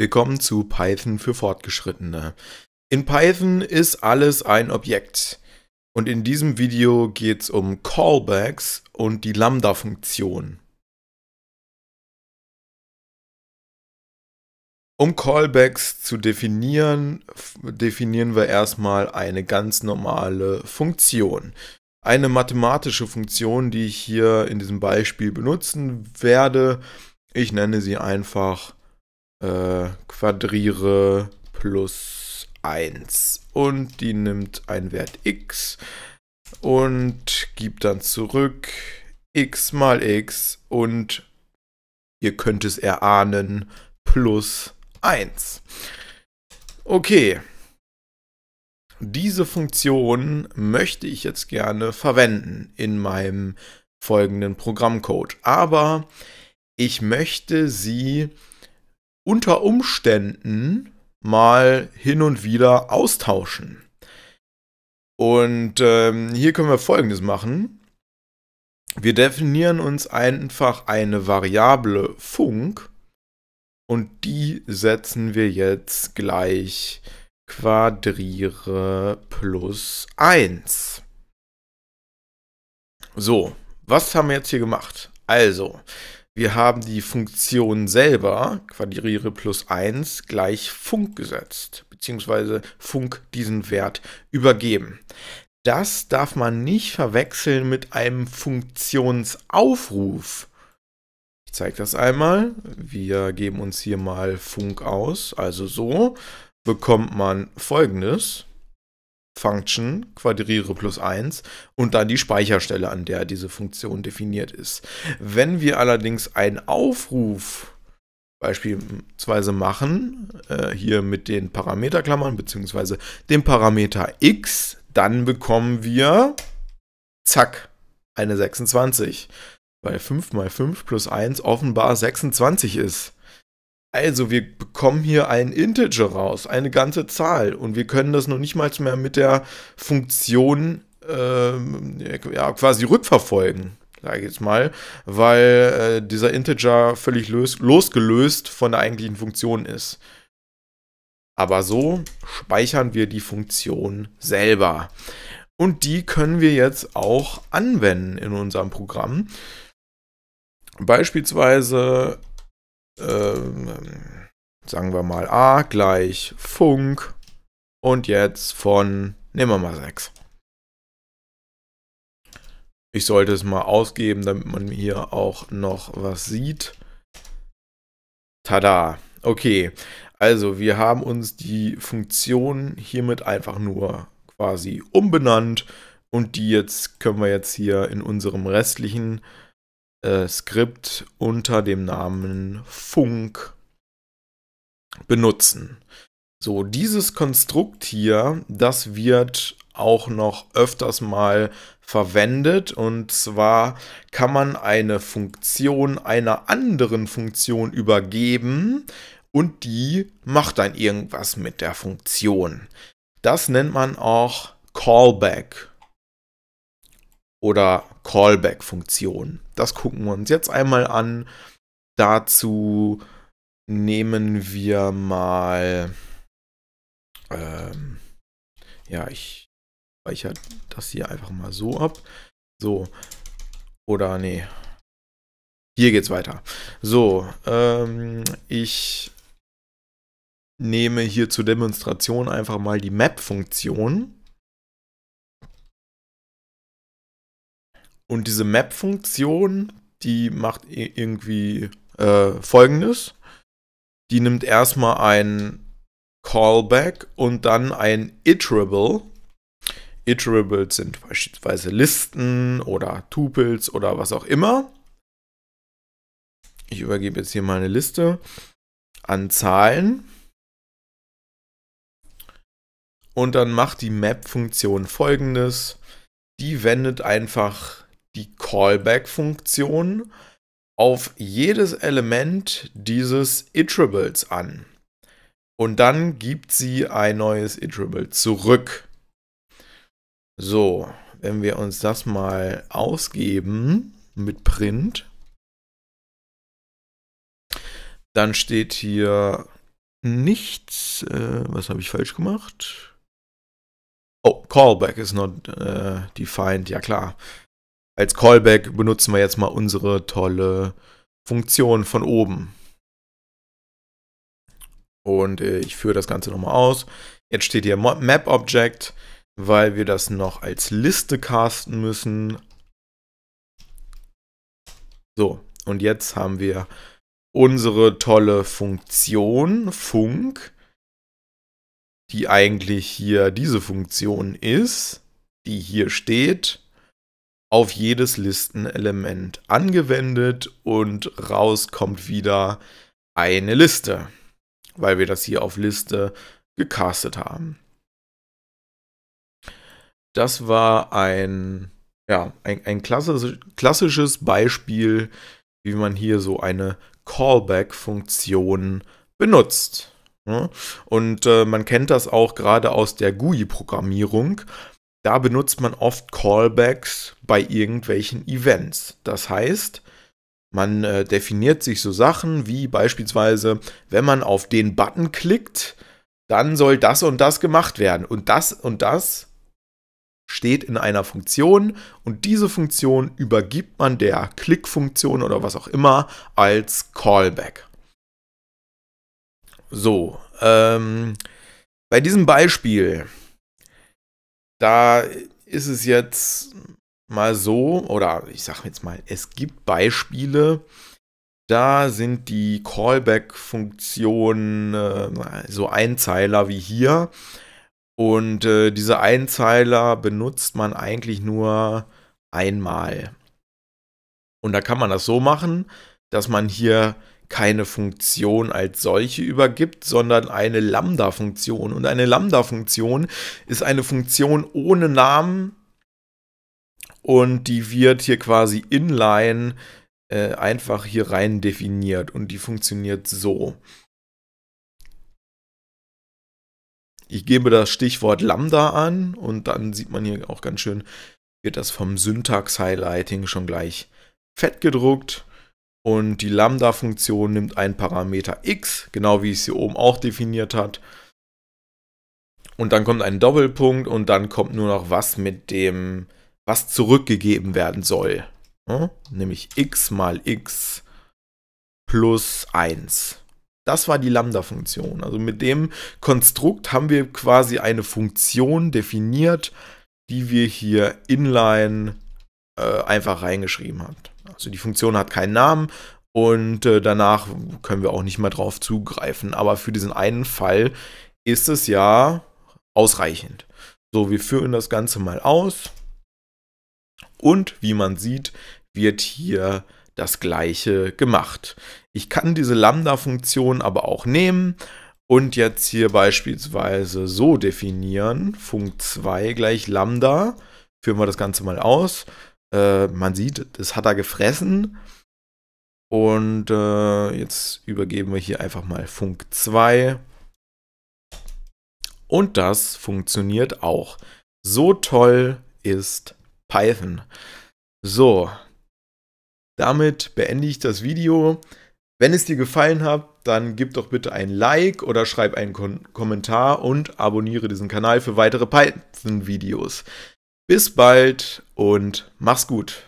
Willkommen zu Python für Fortgeschrittene. In Python ist alles ein Objekt. Und in diesem Video geht es um Callbacks und die Lambda-Funktion. Um Callbacks zu definieren, definieren wir erstmal eine ganz normale Funktion. Eine mathematische Funktion, die ich hier in diesem Beispiel benutzen werde. Ich nenne sie einfach äh, Quadriere plus 1. Und die nimmt einen Wert x und gibt dann zurück x mal x und ihr könnt es erahnen, plus 1. Okay. Diese Funktion möchte ich jetzt gerne verwenden in meinem folgenden Programmcode. Aber ich möchte sie unter Umständen mal hin und wieder austauschen. Und ähm, hier können wir Folgendes machen. Wir definieren uns einfach eine Variable Funk und die setzen wir jetzt gleich quadriere plus 1. So, was haben wir jetzt hier gemacht? Also, wir haben die Funktion selber, quadriere plus 1, gleich Funk gesetzt, beziehungsweise Funk diesen Wert übergeben. Das darf man nicht verwechseln mit einem Funktionsaufruf. Ich zeige das einmal. Wir geben uns hier mal Funk aus, also so bekommt man folgendes. Function, quadriere plus 1 und dann die Speicherstelle, an der diese Funktion definiert ist. Wenn wir allerdings einen Aufruf beispielsweise machen, äh, hier mit den Parameterklammern bzw. dem Parameter x, dann bekommen wir, zack, eine 26, weil 5 mal 5 plus 1 offenbar 26 ist. Also wir bekommen hier einen Integer raus, eine ganze Zahl. Und wir können das noch nicht mal mehr mit der Funktion äh, ja, quasi rückverfolgen, sage ich jetzt mal, weil äh, dieser Integer völlig los, losgelöst von der eigentlichen Funktion ist. Aber so speichern wir die Funktion selber. Und die können wir jetzt auch anwenden in unserem Programm. Beispielsweise ähm, sagen wir mal a gleich Funk und jetzt von, nehmen wir mal 6. Ich sollte es mal ausgeben, damit man hier auch noch was sieht. Tada. Okay, also wir haben uns die Funktion hiermit einfach nur quasi umbenannt und die jetzt können wir jetzt hier in unserem restlichen äh, Skript unter dem Namen Funk benutzen. So, dieses Konstrukt hier, das wird auch noch öfters mal verwendet. Und zwar kann man eine Funktion einer anderen Funktion übergeben und die macht dann irgendwas mit der Funktion. Das nennt man auch Callback oder Callback-Funktion. Das gucken wir uns jetzt einmal an. Dazu nehmen wir mal. Ähm, ja, ich speichere das hier einfach mal so ab. So. Oder nee. Hier geht's weiter. So, ähm, ich nehme hier zur Demonstration einfach mal die Map-Funktion. Und diese Map-Funktion, die macht irgendwie äh, folgendes. Die nimmt erstmal ein Callback und dann ein Iterable. Iterables sind beispielsweise Listen oder Tupels oder was auch immer. Ich übergebe jetzt hier mal eine Liste an Zahlen. Und dann macht die Map-Funktion folgendes. Die wendet einfach die Callback-Funktion auf jedes Element dieses Iterables an. Und dann gibt sie ein neues Iterable zurück. So, wenn wir uns das mal ausgeben mit Print, dann steht hier nichts. Äh, was habe ich falsch gemacht? Oh, Callback is not äh, defined. Ja klar, als Callback benutzen wir jetzt mal unsere tolle Funktion von oben. Und äh, ich führe das Ganze nochmal aus. Jetzt steht hier Map Object, weil wir das noch als Liste casten müssen. So, und jetzt haben wir unsere tolle Funktion Funk, die eigentlich hier diese Funktion ist, die hier steht auf jedes Listenelement angewendet und raus kommt wieder eine Liste, weil wir das hier auf Liste gecastet haben. Das war ein, ja, ein, ein klassisch, klassisches Beispiel, wie man hier so eine Callback-Funktion benutzt. Ne? Und äh, man kennt das auch gerade aus der GUI-Programmierung da benutzt man oft Callbacks bei irgendwelchen Events. Das heißt, man äh, definiert sich so Sachen wie beispielsweise, wenn man auf den Button klickt, dann soll das und das gemacht werden. Und das und das steht in einer Funktion und diese Funktion übergibt man der Klickfunktion oder was auch immer als Callback. So, ähm, bei diesem Beispiel da ist es jetzt mal so, oder ich sage jetzt mal, es gibt Beispiele, da sind die Callback-Funktionen äh, so Einzeiler wie hier. Und äh, diese Einzeiler benutzt man eigentlich nur einmal. Und da kann man das so machen, dass man hier keine Funktion als solche übergibt, sondern eine Lambda-Funktion. Und eine Lambda-Funktion ist eine Funktion ohne Namen und die wird hier quasi inline äh, einfach hier rein definiert und die funktioniert so. Ich gebe das Stichwort Lambda an und dann sieht man hier auch ganz schön, wird das vom Syntax-Highlighting schon gleich fett gedruckt. Und die Lambda-Funktion nimmt einen Parameter x, genau wie ich hier oben auch definiert hat. Und dann kommt ein Doppelpunkt und dann kommt nur noch was mit dem, was zurückgegeben werden soll. Nämlich x mal x plus 1. Das war die Lambda-Funktion. Also mit dem Konstrukt haben wir quasi eine Funktion definiert, die wir hier inline äh, einfach reingeschrieben haben. Also die Funktion hat keinen Namen und äh, danach können wir auch nicht mehr drauf zugreifen. Aber für diesen einen Fall ist es ja ausreichend. So, wir führen das Ganze mal aus. Und wie man sieht, wird hier das gleiche gemacht. Ich kann diese Lambda-Funktion aber auch nehmen und jetzt hier beispielsweise so definieren, Funkt 2 gleich Lambda, führen wir das Ganze mal aus äh, man sieht, das hat er gefressen. Und äh, jetzt übergeben wir hier einfach mal Funk 2. Und das funktioniert auch. So toll ist Python. So, damit beende ich das Video. Wenn es dir gefallen hat, dann gib doch bitte ein Like oder schreib einen Kon Kommentar und abonniere diesen Kanal für weitere Python-Videos. Bis bald und mach's gut.